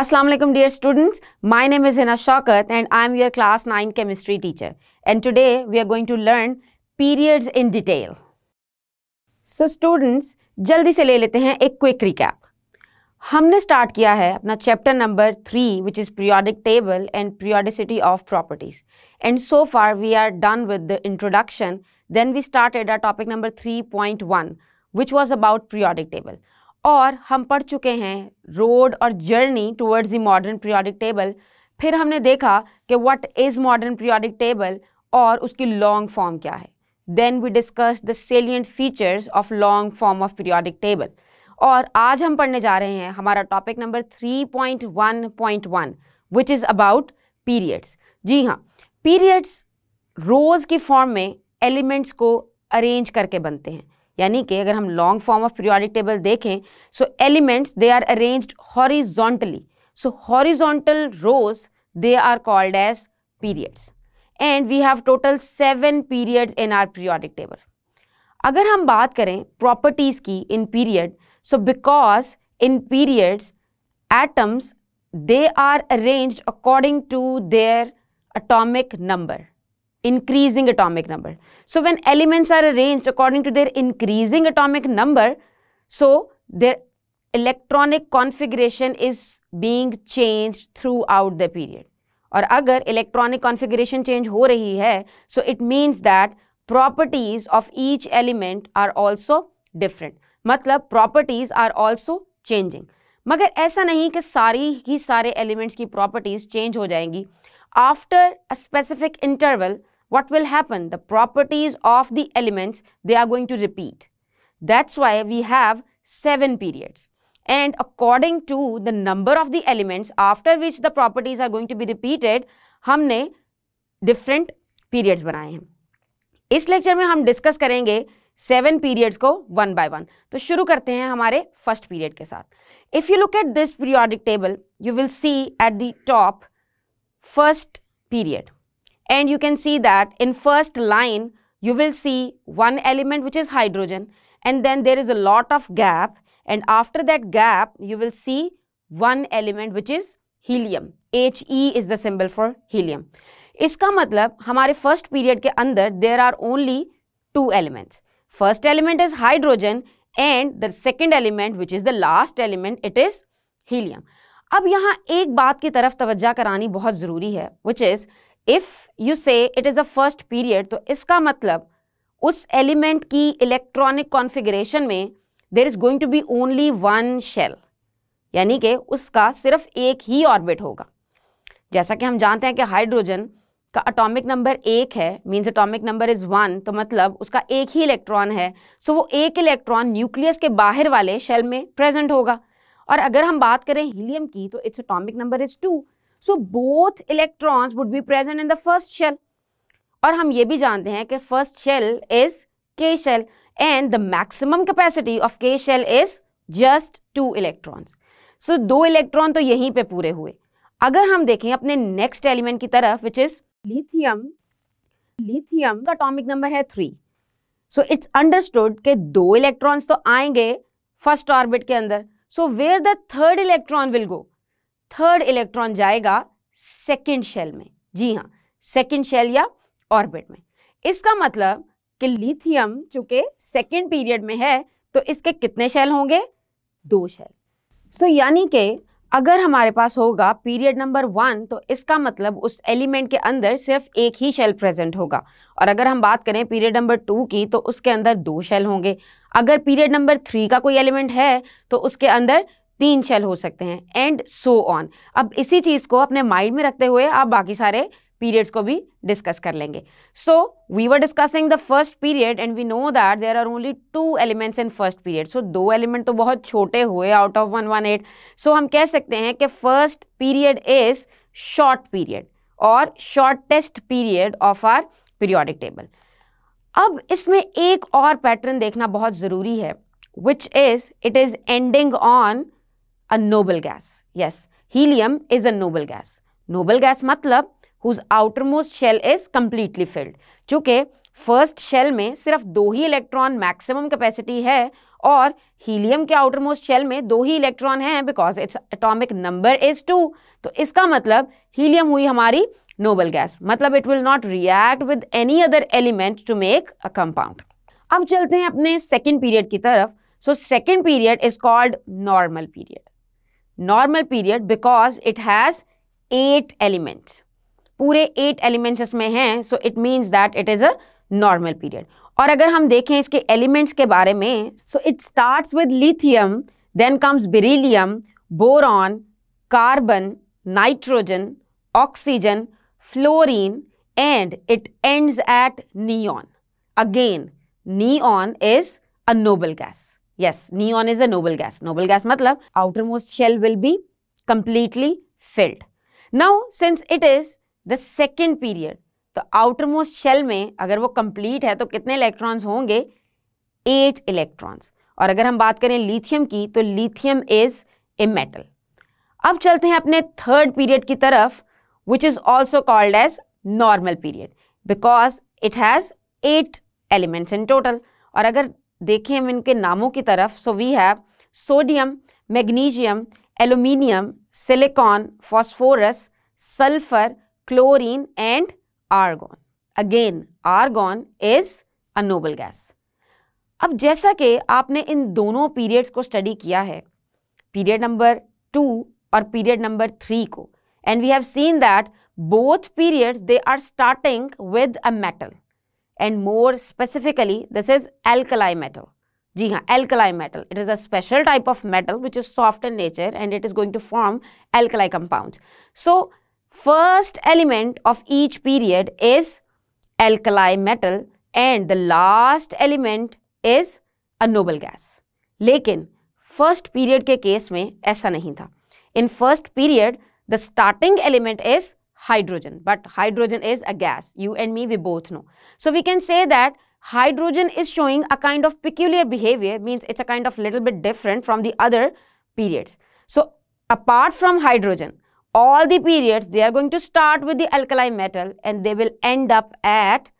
Assalamualaikum dear students, my name is Hina Shaukat and I am your class 9 chemistry teacher and today we are going to learn periods in detail. So students, let's take a quick recap. We started chapter number 3 which is periodic table and periodicity of properties. And so far we are done with the introduction, then we started our topic number 3.1 which was about periodic table. और हम पढ़ चुके हैं road और journey towards the modern periodic table फिर हमने देखा कि what is modern periodic table और उसकी लॉन्ग फॉर्म क्या है then we discuss the salient features of long form of periodic table और आज हम पढ़ने जा रहे हैं हमारा topic number 3.1.1 which is about periods जी हाँ पीरियड्स रोज़ की फॉर्म में एलिमेंट्स को अरेंज करके बनते हैं यानी कि अगर हम long form of periodic table देखें so elements they are arranged horizontally so horizontal rows they are called as periods and we have total seven periods in our periodic table अगर हम बात करें प्रॉपर्टीज़ की in period so because in periods atoms they are arranged according to their atomic number increasing atomic number. So when elements are arranged according to their increasing atomic number, so their electronic configuration is being changed throughout the period. और अगर electronic configuration change हो रही है so it means that properties of each element are also different मतलब properties are also changing मगर ऐसा नहीं कि सारी ही सारे एलिमेंट्स की प्रॉपर्टीज़ चेंज हो जाएंगी after a specific interval what will happen? The properties of the elements, they are going to repeat. That's why we have seven periods. And according to the number of the elements after which the properties are going to be repeated, हमने different periods बनाए हैं इस lecture में हम discuss करेंगे seven periods को one by one तो शुरू करते हैं हमारे फर्स्ट पीरियड के साथ if you look at this periodic table you will see at the top first period and you can see that in first line, you will see one element which is hydrogen and then there is a lot of gap and after that gap, you will see one element which is helium. He is the symbol for helium. Iska matlab, hamare first period ke andar, there are only two elements. First element is hydrogen and the second element which is the last element, it is helium. Ab yahan ek baat ki taraf tawajjah karani bahut zaruri hai, which is if you say it is a first period तो इसका मतलब उस element की electronic configuration में there is going to be only one shell यानी कि उसका सिर्फ एक ही ऑर्बिट होगा जैसा कि हम जानते हैं कि हाइड्रोजन का अटोमिक नंबर एक है means atomic number is one तो मतलब उसका एक ही इलेक्ट्रॉन है सो so वो एक इलेक्ट्रॉन न्यूक्लियस के बाहर वाले शेल में प्रेजेंट होगा और अगर हम बात करें हीलियम की तो its atomic number is two so both electrons would be present in the first shell और हम ये भी जानते हैं कि first shell is K shell and the maximum capacity of K shell is just two electrons so दो electron तो यहीं पे पूरे हुए अगर हम देखें अपने नेक्स्ट एलिमेंट की तरफ विच इज लिथियम लिथियम का अटोमिक नंबर है थ्री सो इट्स अंडरस्टूड के दो इलेक्ट्रॉन्स तो आएंगे फर्स्ट ऑर्बिट के अंदर so where the third electron will go third electron जाएगा सेकेंड शेल में जी हाँ सेकेंड शेल या ऑर्बिट में इसका मतलब कि लिथियम चूँकि सेकेंड पीरियड में है तो इसके कितने शेल होंगे दो शेल सो so, यानी कि अगर हमारे पास होगा पीरियड नंबर वन तो इसका मतलब उस एलिमेंट के अंदर सिर्फ एक ही शेल प्रेजेंट होगा और अगर हम बात करें पीरियड नंबर टू की तो उसके अंदर दो शेल होंगे अगर पीरियड नंबर थ्री का कोई एलिमेंट है तो उसके अंदर तीन शेल हो सकते हैं एंड सो ऑन अब इसी चीज़ को अपने माइंड में रखते हुए आप बाकी सारे पीरियड्स को भी डिस्कस कर लेंगे so we were discussing the first period and we know that there are only two elements in first period so दो एलिमेंट तो बहुत छोटे हुए out of one one eight so हम कह सकते हैं कि first period is short period और shortest period of our periodic table अब इसमें एक और पैटर्न देखना बहुत ज़रूरी है which is it is ending on a noble gas. Yes, helium is a noble gas. Noble gas मतलब whose outermost shell is completely filled. kyunki first shell में सिर्फ दो ही इलेक्ट्रॉन मैक्सिमम capacity है और हीलियम के आउटरमोस्ट शेल में दो ही इलेक्ट्रॉन हैं because its atomic number is two तो इसका मतलब हीलियम हुई हमारी नोबल गैस मतलब it will not react with any other element to make a compound अब चलते हैं अपने सेकेंड पीरियड की तरफ so second period is called normal period normal period because it has eight elements पूरे एट एलिमेंट्स इसमें हैं so it means that it is a normal period और अगर हम देखें इसके एलिमेंट्स के बारे में so it starts with lithium then comes beryllium boron carbon nitrogen oxygen fluorine and it ends at neon again neon is a noble gas yes neon is a noble gas noble gas matlab outermost shell will be completely filled now since it is the second period तो outermost shell में अगर वो complete है तो कितने electrons होंगे eight electrons और अगर हम बात करें लिथियम की तो लिथियम इज ए मेटल अब चलते हैं अपने थर्ड पीरियड की तरफ which is also called as normal period because it has eight elements in total और अगर देखें हम इनके नामों की तरफ so we have sodium magnesium aluminium silicon phosphorus sulphur chlorine and argon again argon is a noble gas अब जैसा कि आपने इन दोनों पीरियड्स को स्टडी किया है पीरियड नंबर टू और पीरियड नंबर थ्री को and we have seen that both periods they are starting with a metal and more specifically this is alkali metal. जी हाँ alkali metal. It is a special type of metal which is soft in nature and it is going to form alkali compounds. So first element of each period is alkali metal and the last element is a noble gas. लेकिन first period के case में ऐसा नहीं था in first period the starting element is hydrogen. But hydrogen is a gas. You and me, we both know. So we can say that hydrogen is showing a kind of peculiar behavior, means it's a kind of little bit different from the other periods. So apart from hydrogen, all the periods, they are going to start with the alkali metal and they will end up at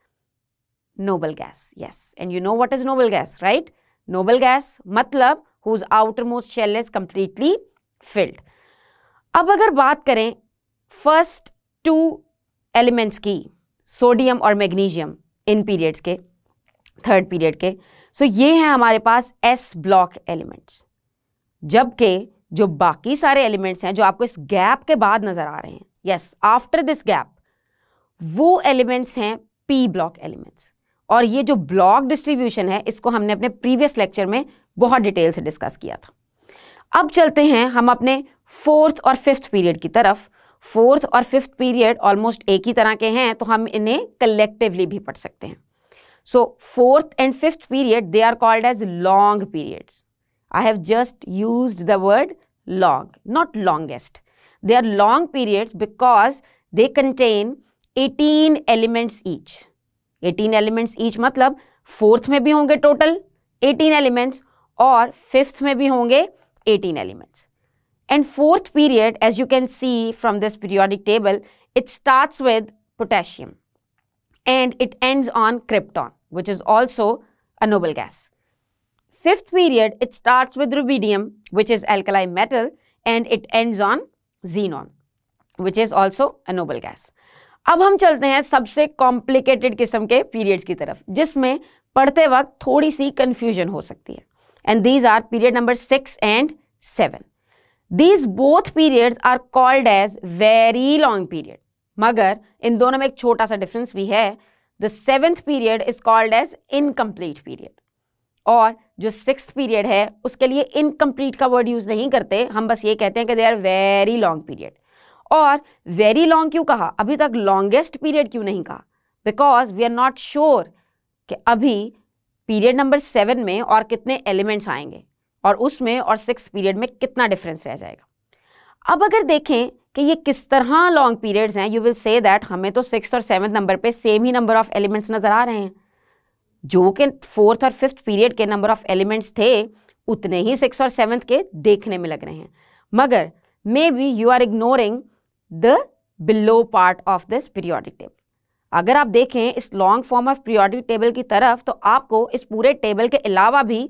noble gas. Yes. And you know what is noble gas, right? Noble gas, matlab, whose outermost shell is completely filled. अब अगर बात करें first. Two elements की sodium और magnesium in periods के third period के so so, ये हैं हमारे पास एस ब्लॉक एलिमेंट्स जबकि जो बाकी सारे एलिमेंट्स हैं जो आपको इस गैप के बाद नज़र आ रहे हैं यस आफ्टर दिस गैप वो एलिमेंट्स हैं पी ब्लॉक एलिमेंट्स और ये जो ब्लॉक डिस्ट्रीब्यूशन है इसको हमने अपने प्रीवियस लेक्चर में बहुत डिटेल से डिस्कस किया था अब चलते हैं हम अपने फोर्थ और फिफ्थ पीरियड की तरफ फोर्थ और फिफ्थ पीरियड ऑलमोस्ट एक ही तरह के हैं तो हम इन्हें कलेक्टिवली भी पढ़ सकते हैं so fourth and fifth period they are called as long periods I have just use the word long not longest they are long periods because they contain eighteen elements each eighteen elements each मतलब fourth में भी होंगे total eighteen elements और fifth में भी होंगे eighteen elements And fourth period, as you can see from this periodic table, it starts with potassium and it ends on krypton, which is also a noble gas. Fifth period, it starts with rubidium, which is alkali metal, and it ends on xenon, which is also a noble gas. अब हम चलते हैं सबसे complicated किस्म के periods की तरफ जिसमें पढ़ते वक्त थोड़ी सी confusion हो सकती है And these are period number six and seven. These both periods are called as very long period मगर इन दोनों में एक छोटा सा डिफरेंस भी है the seventh period is called as incomplete period और जो सिक्स पीरियड है उसके लिए इनकम्प्लीट का वर्ड यूज़ नहीं करते हम बस ये कहते हैं कि they are very long period और वेरी लॉन्ग क्यों कहा अभी तक लॉन्गेस्ट पीरियड क्यों नहीं कहा because we are not sure कि अभी पीरियड नंबर सेवन में और कितने एलिमेंट्स आएंगे और उसमें और सिक्स पीरियड में कितना डिफरेंस रह जाएगा अब अगर देखें कि ये किस तरह लॉन्ग पीरियड्स हैं यू विल से दैट हमें तो सिक्स और सेवन्थ नंबर पे सेम ही नंबर ऑफ़ एलिमेंट्स नज़र आ रहे हैं जो कि फोर्थ और फिफ्थ पीरियड के नंबर ऑफ़ एलिमेंट्स थे उतने ही सिक्स और सेवन्थ के देखने में लग रहे हैं मगर maybe you are ignoring the below part of this periodic table अगर आप देखें इस long form of periodic table की तरफ तो आपको इस पूरे टेबल के अलावा भी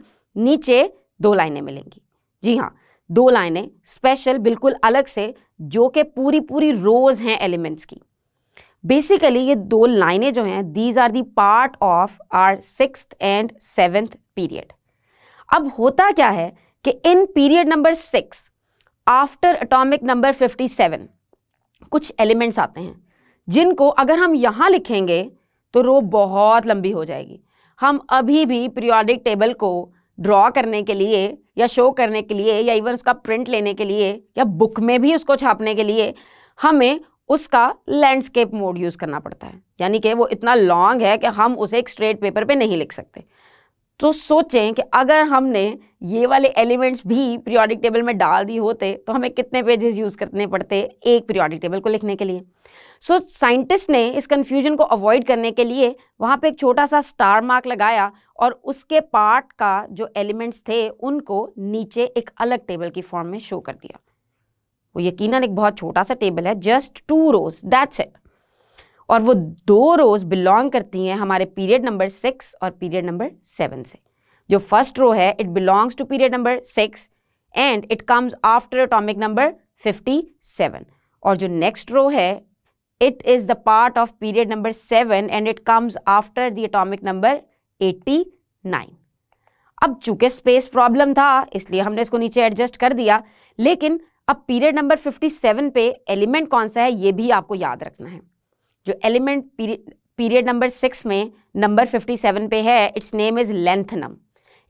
नीचे दो लाइनें मिलेंगी जी हाँ दो लाइनें स्पेशल बिल्कुल अलग से जो कि पूरी पूरी रोज हैं एलिमेंट्स की बेसिकली ये दो लाइनें जो हैं these are the part of our six and seventh period अब होता क्या है कि in period number six after atomic number fifty seven कुछ एलिमेंट्स आते हैं जिनको अगर हम यहाँ लिखेंगे तो रो बहुत लंबी हो जाएगी हम अभी भी पीरियोडिक टेबल को ड्रॉ करने के लिए या शो करने के लिए या इवन उसका प्रिंट लेने के लिए या बुक में भी उसको छापने के लिए हमें उसका लैंडस्केप मोड यूज़ करना पड़ता है यानी कि वो इतना लॉन्ग है कि हम उसे एक स्ट्रेट पेपर पे नहीं लिख सकते तो सोचें कि अगर हमने ये वाले एलिमेंट्स भी पीरियोडिक टेबल में डाल दिए होते तो हमें कितने पेजेस यूज़ करने पड़ते एक पीरियोडिक टेबल को लिखने के लिए सो so, साइंटिस्ट ने इस कन्फ्यूजन को अवॉइड करने के लिए वहाँ पे एक छोटा सा स्टार मार्क लगाया और उसके पार्ट का जो एलिमेंट्स थे उनको नीचे एक अलग टेबल की फॉर्म में शो कर दिया वो यकीनन एक बहुत छोटा सा टेबल है just two rows that's it और वो दो रोज़ बिलोंग करती हैं हमारे पीरियड नंबर सिक्स और पीरियड नंबर सेवन से जो फर्स्ट रो है it belongs to period number six and it comes after atomic number fifty seven और जो नेक्स्ट रो है it is the part of period number seven and it comes after the atomic number eighty nine अब चूंकि space problem था इसलिए हमने इसको नीचे एडजस्ट कर दिया लेकिन अब पीरियड नंबर फिफ्टी सेवन पे एलिमेंट कौन सा है ये भी आपको याद रखना है जो एलिमेंट पीरियड नंबर सिक्स में नंबर फिफ्टी सेवन पे है इट्स नेम इज़ लेंथनम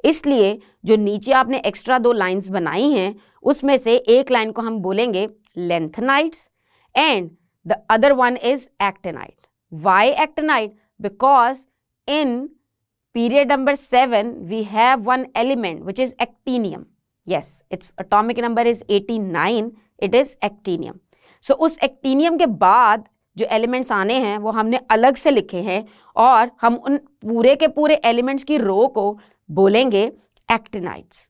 इसलिए जो नीचे आपने एक्स्ट्रा दो लाइंस बनाई हैं उसमें से एक लाइन को हम बोलेंगे lanthanides and the other one is actinide why actinide because in period number seven we have one element which is actinium yes its atomic number is eighty nine it is actinium so उस actinium के बाद जो elements आने हैं वो हमने अलग से लिखे हैं और हम उन पूरे के पूरे एलिमेंट्स की रो को बोलेंगे एक्टिनाइट्स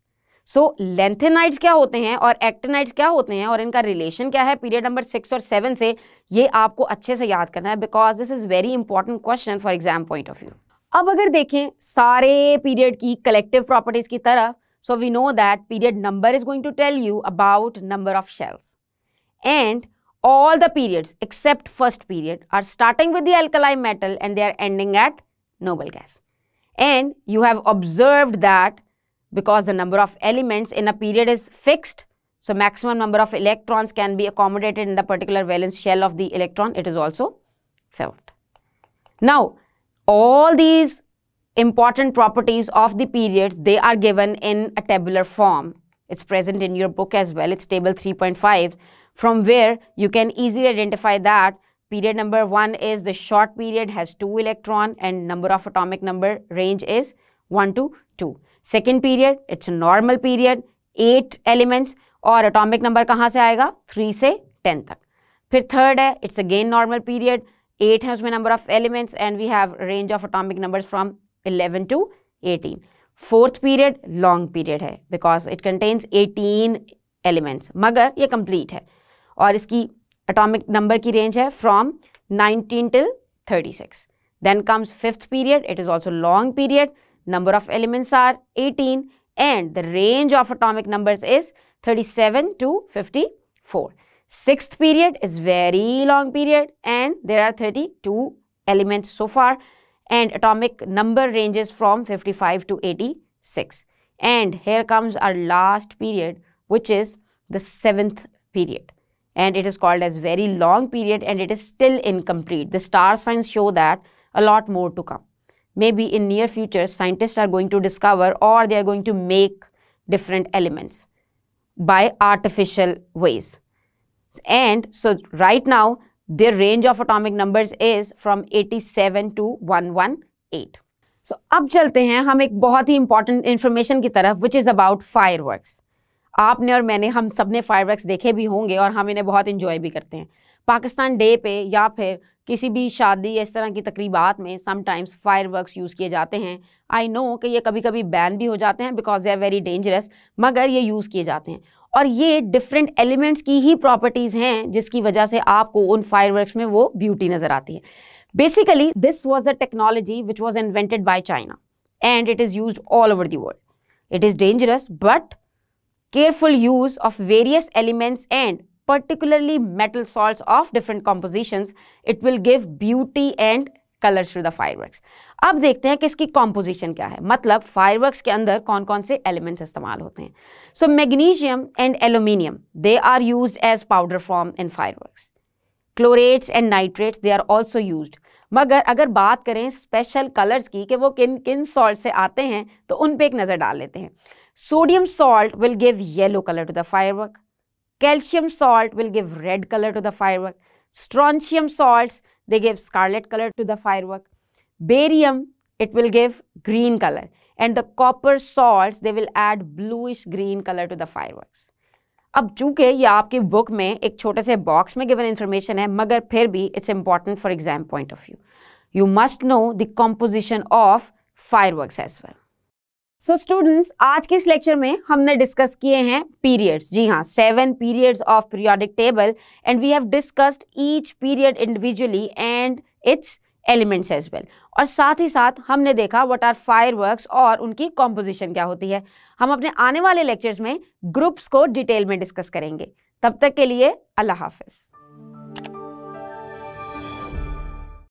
सो लेंथेनाइट्स क्या होते हैं और एक्टिनाइट्स क्या होते हैं और इनका रिलेशन क्या है पीरियड नंबर सिक्स और सेवन से ये आपको अच्छे से याद करना है because this is very important question for exam point of view अब अगर देखें सारे पीरियड की कलेक्टिव प्रॉपर्टीज़ की तरफ so we know that period number is going to tell you about number of shells and all the periods except first period are starting with the alkali metal and they are ending at noble gas. And you have observed that because the number of elements in a period is fixed, so maximum number of electrons can be accommodated in the particular valence shell of the electron, it is also felt. Now, all these important properties of the periods, they are given in a tabular form. It's present in your book as well, it's table 3.5 from where you can easily identify that period number 1 is the short period has 2 electron and number of atomic number range is 1 to 2. Second period, it's a normal period, 8 elements or atomic number कहाँ से आएगा 3 से 10 तक फिर third है it's again normal period, 8 has my number of elements and we have range of atomic numbers from 11 to 18. Fourth period long period है because it contains 18 elements मगर ये complete है और इसकी एटॉमिक नंबर की रेंज है from 19 till 36 then comes fifth period it is also long period number of elements are 18 and the range of atomic numbers is 37 to 54 sixth period is very long period and there are 32 elements so far and atomic number ranges from 55 to 86 and here comes our last period which is the seventh period and it is called as very long period and it is still incomplete. The star signs show that a lot more to come. Maybe in near future, scientists are going to discover or they are going to make different elements by artificial ways. And so right now, their range of atomic numbers is from 87 to 118. So अब चलते हैं हम एक बहुत ही important information which is about fireworks. आपने और मैंने हम सब ने फायर देखे भी होंगे और हम इन्हें बहुत इन्जॉय भी करते हैं पाकिस्तान डे पे या फिर किसी भी शादी या इस तरह की तकरीबात में समटाइम्स फायर यूज़ किए जाते हैं आई नो कि ये कभी कभी बैन भी हो जाते हैं because they are very dangerous मगर ये यूज़ किए जाते हैं और ये डिफरेंट एलिमेंट्स की ही प्रॉपर्टीज़ हैं जिसकी वजह से आपको उन फायर में वो ब्यूटी नज़र आती है basically this was the technology which was invented by China and it is use all over the world it is dangerous but careful use of various elements and particularly metal salts of different compositions it will give beauty and colour through the fireworks अब देखते हैं कि इसकी composition क्या है मतलब fireworks के अंदर कौन कौन से एलिमेंट्स इस्तेमाल होते हैं so magnesium and aluminium they are use as powder form in fireworks chlorates and nitrates they are also use मगर अगर बात करें स्पेशल कलर्स की कि वो किन किन सॉल्ट से आते हैं तो उन पर एक नज़र डाल लेते हैं Sodium salt will give yellow color to the firework. Calcium salt will give red color to the firework. Strontium salts, they give scarlet color to the firework. Barium, it will give green color. And the copper salts, they will add bluish green color to the fireworks. अब चूंकि ये आपकी book में एक छोटे से box में given information है मगर फिर भी it's important for exam point of view you must know the composition of fireworks as well so so students आज के इस लेक्चर में हमने डिस्कस किए हैं पीरियड्स जी हाँ seven periods of periodic table and we have discussed each period individually and its elements as well और साथ ही साथ हमने देखा व्हाट आर फायरवर्क्स और उनकी कॉम्पोजिशन क्या होती है हम अपने आने वाले लेक्चर्स में ग्रुप्स को डिटेल में डिस्कस करेंगे तब तक के लिए अल्लाह हाफिज़